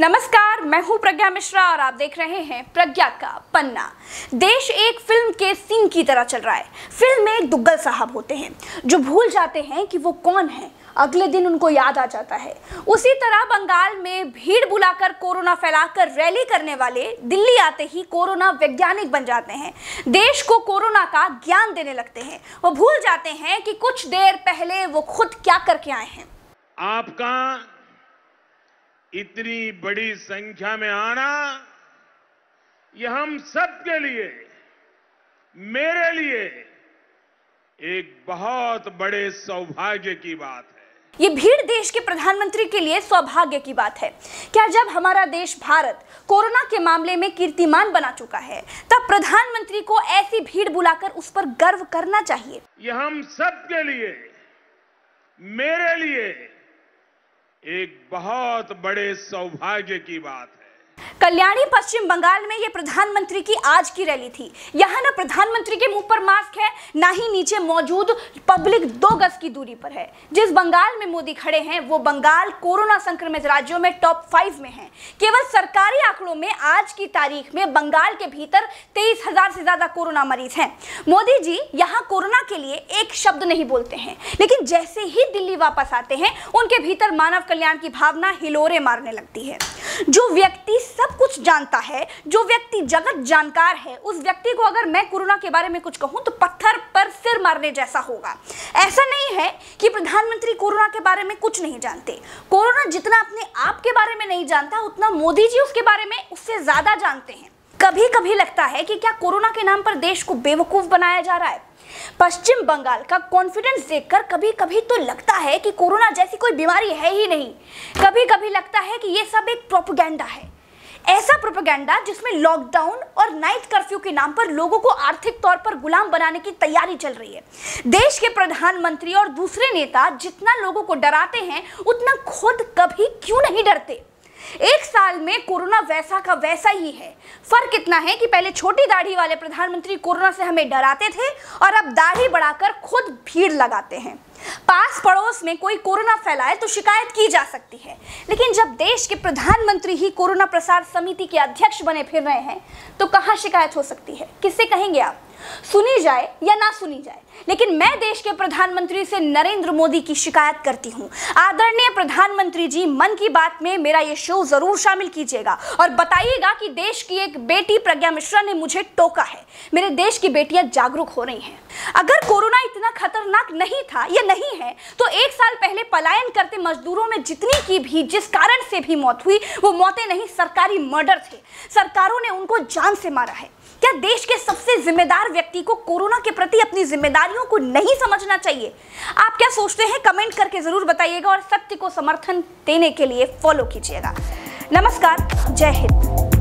नमस्कार मैं हूं प्रज्ञा मिश्रा और आप देख रहे हैं प्रज्ञा का पन्ना देश एक फिल्म के सीन की तरह चल रहा है फिल्म में एक दुग्गल साहब होते हैं जो भूल जाते हैं कि वो कौन है अगले दिन उनको याद आ जाता है उसी तरह बंगाल में भीड़ बुलाकर कोरोना फैलाकर रैली करने वाले दिल्ली आते ही कोरोना वैज्ञानिक बन जाते हैं देश को कोरोना का ज्ञान देने लगते हैं वो भूल जाते हैं कि कुछ देर पहले वो खुद क्या करके आए हैं आपका इतनी बड़ी संख्या में आना यह हम सबके लिए मेरे लिए एक बहुत बड़े सौभाग्य की बात है ये भीड़ देश के प्रधानमंत्री के लिए सौभाग्य की बात है क्या जब हमारा देश भारत कोरोना के मामले में कीर्तिमान बना चुका है तब प्रधानमंत्री को ऐसी भीड़ बुलाकर उस पर गर्व करना चाहिए यह हम सबके लिए मेरे लिए एक बहुत बड़े सौभाग्य की बात है कल्याणी पश्चिम बंगाल में ये प्रधानमंत्री की आज की रैली थी यहाँ ना प्रधानमंत्री के मुंह पर मास्क है ना ही नीचे मौजूद पब्लिक दो गज की दूरी पर है जिस बंगाल में मोदी खड़े हैं वो बंगाल कोरोना संक्रमित राज्यों में टॉप फाइव में है केवल सरकारी आंकड़ों में आज की तारीख में बंगाल के भीतर तेईस हजार से ज्यादा कोरोना मरीज हैं मोदी जी यहाँ कोरोना के लिए एक शब्द नहीं बोलते हैं लेकिन जैसे ही दिल्ली वापस आते हैं उनके भीतर मानव कल्याण की भावना हिलोरे मारने लगती है जो व्यक्ति सब सब कुछ जानता है जो व्यक्ति जगत जानकार है उस व्यक्ति को अगर मैं कोरोना के बारे में कुछ कहूं तो पत्थर पर सिर मारने जैसा होगा ऐसा नहीं है कि प्रधानमंत्री कोरोना के बारे में कुछ नहीं जानते कोरोना जितना अपने आप के बारे में नहीं जानता उतना मोदी जी उसके बारे में उससे ज़्यादा जानते हैं कभी कभी लगता है कि क्या कोरोना के नाम पर देश को बेवकूफ बनाया जा रहा है पश्चिम बंगाल का कॉन्फिडेंस देखकर कभी कभी तो लगता है कि कोरोना जैसी कोई बीमारी है ही नहीं कभी कभी लगता है कि यह सब एक प्रोपोगेंडा है ऐसा प्रोपेगेंडा जिसमें लॉकडाउन और नाइट कर्फ्यू के नाम पर लोगों को आर्थिक तौर पर गुलाम बनाने की तैयारी चल रही है देश के प्रधानमंत्री और दूसरे नेता जितना लोगों को डराते हैं उतना खुद कभी क्यों नहीं डरते एक साल में कोरोना वैसा का वैसा ही है फर्क इतना है कि पहले छोटी दाढ़ी वाले प्रधानमंत्री कोरोना से हमें डराते थे और अब दाढ़ी बढ़ाकर खुद भीड़ लगाते हैं पास पड़ोस में कोई कोरोना फैलाए तो शिकायत की जा सकती है लेकिन जब देश के प्रधानमंत्री ही कोरोना प्रसार समिति के अध्यक्ष बने फिर रहे हैं तो कहां शिकायत हो सकती है किससे कहेंगे आप सुनी जाए या ना सुनी जाए लेकिन मैं देश के प्रधानमंत्री से नरेंद्र मोदी की शिकायत करती हूं आदरणीय प्रधानमंत्री जी मन की बात में मेरा ये शो जरूर शामिल कीजिएगा और बताइएगा कि देश की एक बेटी प्रज्ञा मिश्रा ने मुझे टोका है मेरे देश की बेटियां जागरूक हो रही हैं अगर कोरोना इतना खतरनाक नहीं था या नहीं है तो एक साल पहले पलायन करते मजदूरों में जितनी की भी जिस कारण से भी मौत हुई वो मौतें नहीं सरकारी मर्डर थे सरकारों ने उनको जान से मारा है क्या देश के सबसे जिम्मेदार हर व्यक्ति को कोरोना के प्रति अपनी जिम्मेदारियों को नहीं समझना चाहिए आप क्या सोचते हैं कमेंट करके जरूर बताइएगा और सत्य को समर्थन देने के लिए फॉलो कीजिएगा नमस्कार जय हिंद